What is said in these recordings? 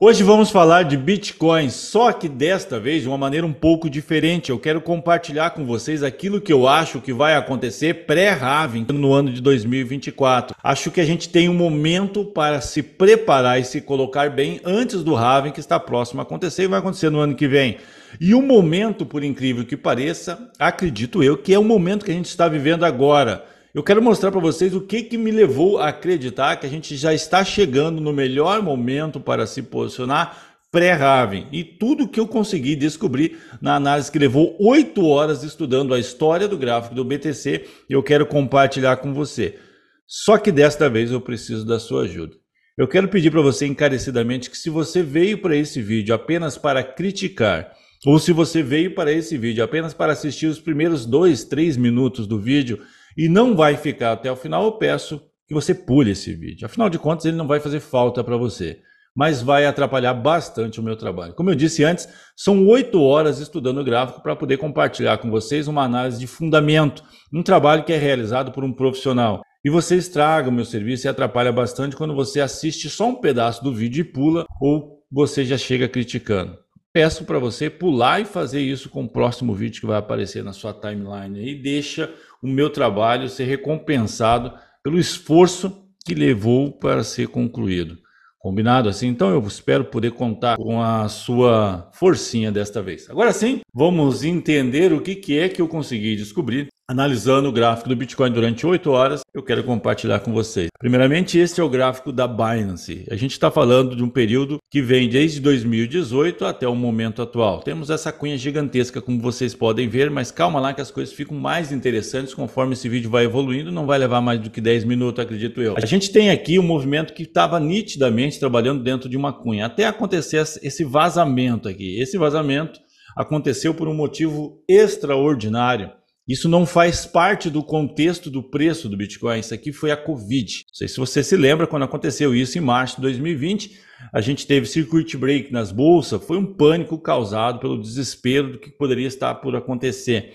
Hoje vamos falar de Bitcoin, só que desta vez de uma maneira um pouco diferente. Eu quero compartilhar com vocês aquilo que eu acho que vai acontecer pré raven no ano de 2024. Acho que a gente tem um momento para se preparar e se colocar bem antes do Raven que está próximo a acontecer e vai acontecer no ano que vem. E o momento, por incrível que pareça, acredito eu que é o momento que a gente está vivendo agora. Eu quero mostrar para vocês o que, que me levou a acreditar que a gente já está chegando no melhor momento para se posicionar pré-Raven. E tudo que eu consegui descobrir na análise que levou oito horas estudando a história do gráfico do BTC, eu quero compartilhar com você. Só que desta vez eu preciso da sua ajuda. Eu quero pedir para você encarecidamente que se você veio para esse vídeo apenas para criticar ou se você veio para esse vídeo apenas para assistir os primeiros dois, três minutos do vídeo e não vai ficar até o final, eu peço que você pule esse vídeo. Afinal de contas, ele não vai fazer falta para você, mas vai atrapalhar bastante o meu trabalho. Como eu disse antes, são oito horas estudando gráfico para poder compartilhar com vocês uma análise de fundamento, um trabalho que é realizado por um profissional. E você estraga o meu serviço e atrapalha bastante quando você assiste só um pedaço do vídeo e pula, ou você já chega criticando peço para você pular e fazer isso com o próximo vídeo que vai aparecer na sua timeline e deixa o meu trabalho ser recompensado pelo esforço que levou para ser concluído. Combinado assim? Então eu espero poder contar com a sua forcinha desta vez. Agora sim, vamos entender o que é que eu consegui descobrir analisando o gráfico do Bitcoin durante 8 horas, eu quero compartilhar com vocês. Primeiramente, este é o gráfico da Binance. A gente está falando de um período que vem desde 2018 até o momento atual. Temos essa cunha gigantesca, como vocês podem ver, mas calma lá que as coisas ficam mais interessantes conforme esse vídeo vai evoluindo. Não vai levar mais do que 10 minutos, acredito eu. A gente tem aqui um movimento que estava nitidamente trabalhando dentro de uma cunha, até acontecer esse vazamento aqui. Esse vazamento aconteceu por um motivo extraordinário isso não faz parte do contexto do preço do Bitcoin. Isso aqui foi a Covid. Não sei se você se lembra quando aconteceu isso em março de 2020. A gente teve circuit break nas bolsas. Foi um pânico causado pelo desespero do que poderia estar por acontecer.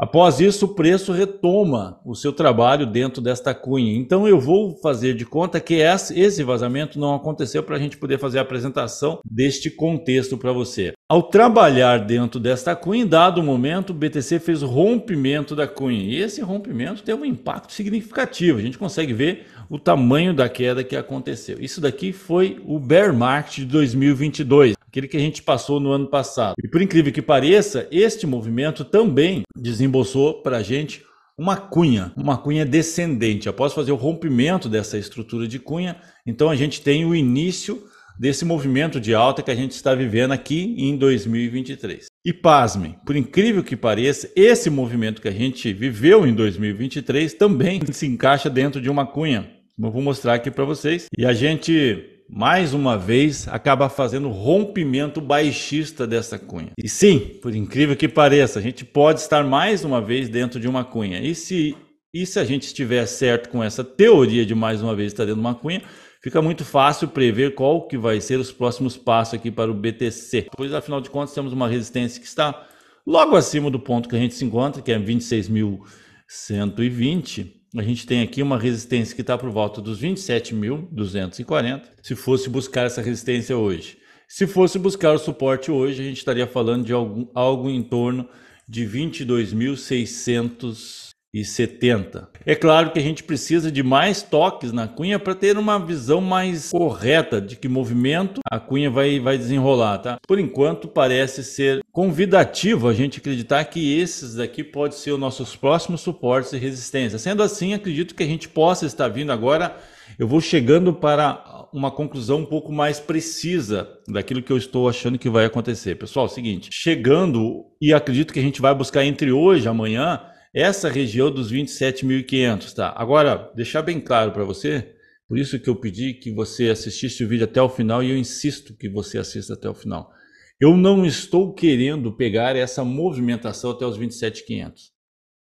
Após isso, o preço retoma o seu trabalho dentro desta cunha. Então, eu vou fazer de conta que esse vazamento não aconteceu para a gente poder fazer a apresentação deste contexto para você. Ao trabalhar dentro desta cunha, em dado momento, o BTC fez o rompimento da cunha. E esse rompimento teve um impacto significativo. A gente consegue ver o tamanho da queda que aconteceu. Isso daqui foi o bear market de 2022, aquele que a gente passou no ano passado. E por incrível que pareça, este movimento também desembolsou para a gente uma cunha, uma cunha descendente. Após fazer o rompimento dessa estrutura de cunha, então a gente tem o início desse movimento de alta que a gente está vivendo aqui em 2023. E pasmem, por incrível que pareça, esse movimento que a gente viveu em 2023 também se encaixa dentro de uma cunha. Eu vou mostrar aqui para vocês. E a gente, mais uma vez, acaba fazendo rompimento baixista dessa cunha. E sim, por incrível que pareça, a gente pode estar mais uma vez dentro de uma cunha. E se, e se a gente estiver certo com essa teoria de mais uma vez estar dentro de uma cunha, fica muito fácil prever qual que vai ser os próximos passos aqui para o BTC, pois afinal de contas temos uma resistência que está logo acima do ponto que a gente se encontra, que é 26.120. A gente tem aqui uma resistência que está por volta dos 27.240. Se fosse buscar essa resistência hoje, se fosse buscar o suporte hoje, a gente estaria falando de algum, algo em torno de 22.600 e 70. É claro que a gente precisa de mais toques na cunha para ter uma visão mais correta de que movimento a cunha vai, vai desenrolar, tá? Por enquanto parece ser convidativo a gente acreditar que esses daqui podem ser os nossos próximos suportes e resistência. Sendo assim, acredito que a gente possa estar vindo agora, eu vou chegando para uma conclusão um pouco mais precisa daquilo que eu estou achando que vai acontecer. Pessoal, é o seguinte, chegando e acredito que a gente vai buscar entre hoje e amanhã essa região dos 27.500, tá? Agora, deixar bem claro para você, por isso que eu pedi que você assistisse o vídeo até o final e eu insisto que você assista até o final. Eu não estou querendo pegar essa movimentação até os 27.500.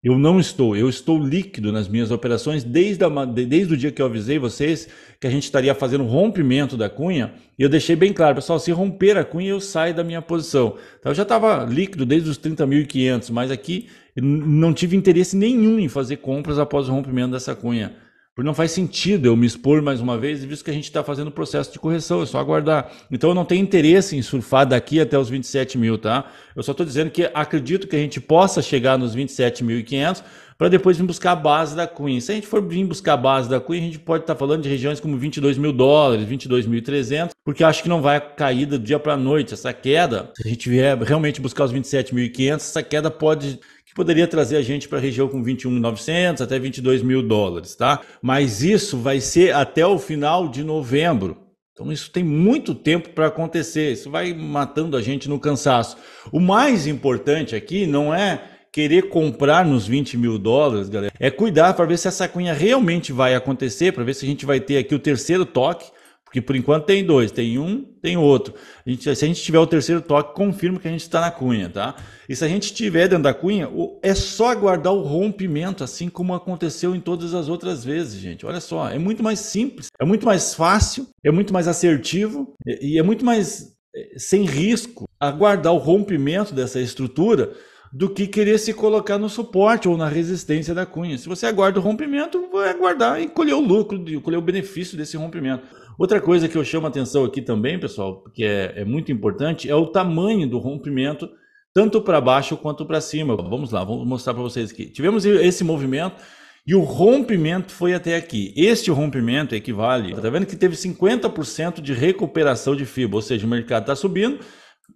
Eu não estou, eu estou líquido nas minhas operações desde, a, desde o dia que eu avisei vocês que a gente estaria fazendo rompimento da cunha. E eu deixei bem claro, pessoal, se romper a cunha eu saio da minha posição. Então, eu já estava líquido desde os 30.500, mas aqui não tive interesse nenhum em fazer compras após o rompimento dessa cunha. Porque não faz sentido eu me expor mais uma vez, visto que a gente está fazendo o processo de correção, é só aguardar. Então eu não tenho interesse em surfar daqui até os 27 mil, tá? Eu só estou dizendo que acredito que a gente possa chegar nos 27.500 para depois vir buscar a base da Queen. Se a gente for vir buscar a base da Queen, a gente pode estar tá falando de regiões como 22 mil dólares, 22.300, porque acho que não vai cair do dia para a noite. Essa queda, se a gente vier realmente buscar os 27.500, essa queda pode que poderia trazer a gente para a região com 21.900 até 22 mil dólares, tá? Mas isso vai ser até o final de novembro. Então isso tem muito tempo para acontecer, isso vai matando a gente no cansaço. O mais importante aqui não é querer comprar nos 20 mil dólares, galera, é cuidar para ver se essa cunha realmente vai acontecer, para ver se a gente vai ter aqui o terceiro toque porque por enquanto tem dois, tem um, tem outro. A gente, se a gente tiver o terceiro toque, confirma que a gente está na cunha, tá? E se a gente estiver dentro da cunha, é só aguardar o rompimento, assim como aconteceu em todas as outras vezes, gente. Olha só, é muito mais simples, é muito mais fácil, é muito mais assertivo e é muito mais é, sem risco aguardar o rompimento dessa estrutura do que querer se colocar no suporte ou na resistência da cunha. Se você aguarda o rompimento, vai aguardar e colher o lucro, colher o benefício desse rompimento. Outra coisa que eu chamo a atenção aqui também, pessoal, que é, é muito importante, é o tamanho do rompimento, tanto para baixo quanto para cima. Vamos lá, vamos mostrar para vocês aqui. Tivemos esse movimento e o rompimento foi até aqui. Este rompimento equivale, está vendo que teve 50% de recuperação de fibra, ou seja, o mercado está subindo,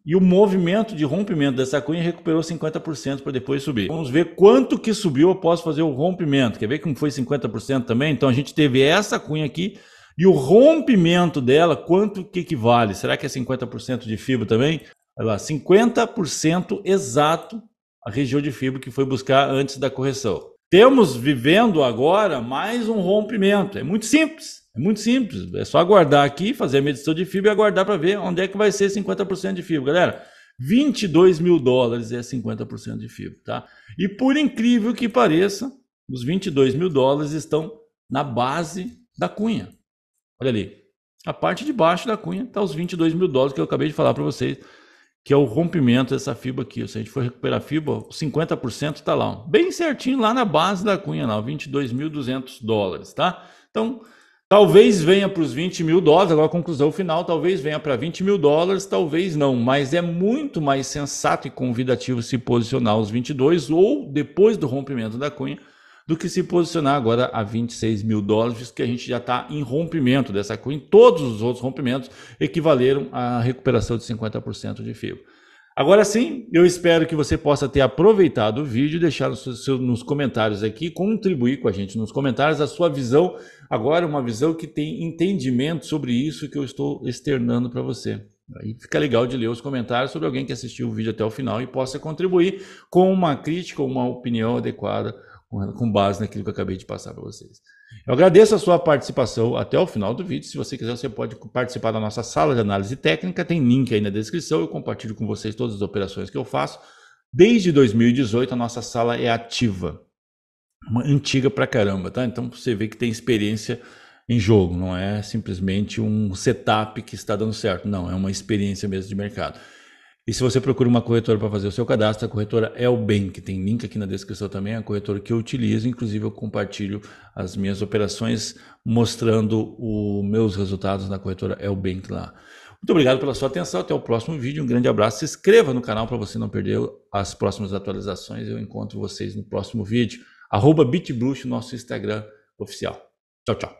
e o movimento de rompimento dessa cunha recuperou 50% para depois subir. Vamos ver quanto que subiu após fazer o rompimento. Quer ver como foi 50% também? Então a gente teve essa cunha aqui e o rompimento dela, quanto que equivale? Será que é 50% de fibra também? Olha lá, 50% exato a região de fibra que foi buscar antes da correção. Temos vivendo agora mais um rompimento. É muito simples, é muito simples. É só aguardar aqui, fazer a medição de fibra e aguardar para ver onde é que vai ser 50% de fibra. Galera, 22 mil dólares é 50% de fibra, tá? E por incrível que pareça, os 22 mil dólares estão na base da cunha. Olha ali. A parte de baixo da cunha está os 22 mil dólares que eu acabei de falar para vocês, que é o rompimento dessa fibra aqui. Se a gente for recuperar a fibra, 50% está lá. Bem certinho lá na base da cunha, lá, 22.200 dólares, tá? Então, talvez venha para os 20 mil dólares, agora a conclusão final, talvez venha para 20 mil dólares, talvez não. Mas é muito mais sensato e convidativo se posicionar aos 22 ou depois do rompimento da cunha, do que se posicionar agora a 26 mil dólares, que a gente já está em rompimento dessa coin. Todos os outros rompimentos equivaleram à recuperação de 50% de FIBO. Agora sim, eu espero que você possa ter aproveitado o vídeo, deixar nos comentários aqui, contribuir com a gente nos comentários a sua visão, agora uma visão que tem entendimento sobre isso que eu estou externando para você. Aí fica legal de ler os comentários sobre alguém que assistiu o vídeo até o final e possa contribuir com uma crítica ou uma opinião adequada com base naquilo que eu acabei de passar para vocês. Eu agradeço a sua participação até o final do vídeo. Se você quiser, você pode participar da nossa sala de análise técnica, tem link aí na descrição. Eu compartilho com vocês todas as operações que eu faço. Desde 2018, a nossa sala é ativa, uma antiga pra caramba, tá? Então você vê que tem experiência em jogo, não é simplesmente um setup que está dando certo, não, é uma experiência mesmo de mercado. E se você procura uma corretora para fazer o seu cadastro, a corretora é o bem, que tem link aqui na descrição também, é a corretora que eu utilizo, inclusive eu compartilho as minhas operações mostrando os meus resultados na corretora é o bem lá. Muito obrigado pela sua atenção, até o próximo vídeo, um grande abraço, se inscreva no canal para você não perder as próximas atualizações, eu encontro vocês no próximo vídeo. Arroba nosso Instagram oficial. Tchau, tchau.